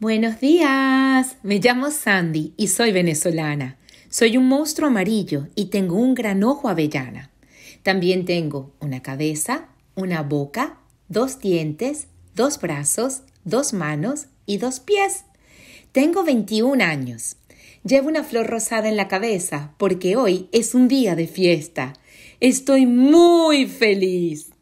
Buenos días, me llamo Sandy y soy venezolana. Soy un monstruo amarillo y tengo un gran ojo avellana. También tengo una cabeza, una boca, dos dientes, dos brazos, dos manos y dos pies. Tengo 21 años. Llevo una flor rosada en la cabeza porque hoy es un día de fiesta. Estoy muy feliz.